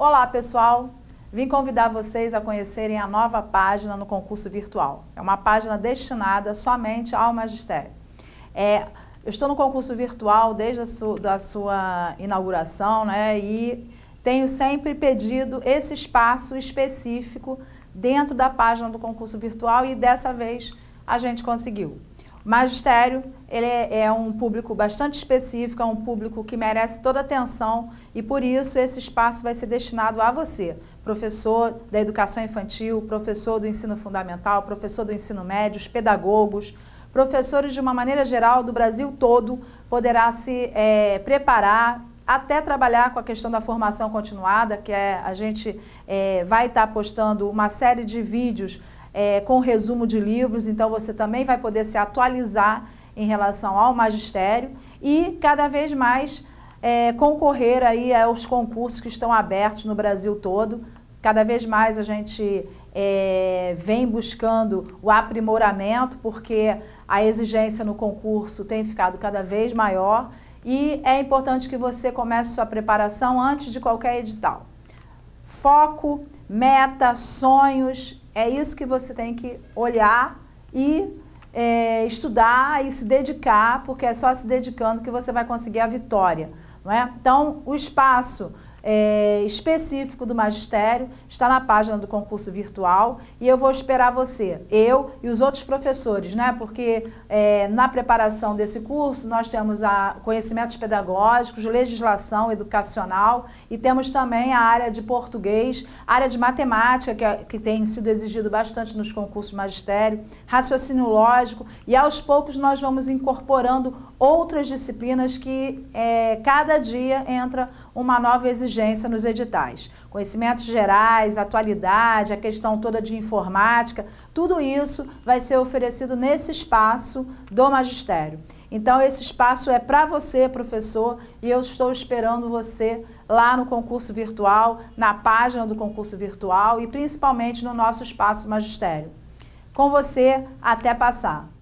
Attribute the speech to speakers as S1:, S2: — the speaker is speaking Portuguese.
S1: Olá, pessoal! Vim convidar vocês a conhecerem a nova página no concurso virtual. É uma página destinada somente ao magistério. É, eu estou no concurso virtual desde a su da sua inauguração, né? E tenho sempre pedido esse espaço específico dentro da página do concurso virtual e dessa vez a gente conseguiu magistério ele é, um público bastante específico, é um público que merece toda atenção e por isso esse espaço vai ser destinado a você, professor da educação infantil, professor do ensino fundamental, professor do ensino médio, os pedagogos, professores de uma maneira geral do Brasil todo poderá se é, preparar até trabalhar com a questão da formação continuada, que é, a gente é, vai estar postando uma série de vídeos é, com resumo de livros, então você também vai poder se atualizar em relação ao magistério e cada vez mais é, concorrer aí aos concursos que estão abertos no Brasil todo. Cada vez mais a gente é, vem buscando o aprimoramento, porque a exigência no concurso tem ficado cada vez maior e é importante que você comece sua preparação antes de qualquer edital. Foco, meta, sonhos é isso que você tem que olhar e é, estudar e se dedicar, porque é só se dedicando que você vai conseguir a vitória. Não é? Então, o espaço é, específico do magistério, está na página do concurso virtual e eu vou esperar você, eu e os outros professores, né? Porque é, na preparação desse curso nós temos a conhecimentos pedagógicos, legislação educacional e temos também a área de português, área de matemática que, é, que tem sido exigido bastante nos concursos magistério, raciocínio lógico e aos poucos nós vamos incorporando outras disciplinas que é, cada dia entra uma nova exigência nos editais. Conhecimentos gerais, atualidade, a questão toda de informática, tudo isso vai ser oferecido nesse espaço do magistério. Então, esse espaço é para você, professor, e eu estou esperando você lá no concurso virtual, na página do concurso virtual e principalmente no nosso espaço magistério. Com você, até passar.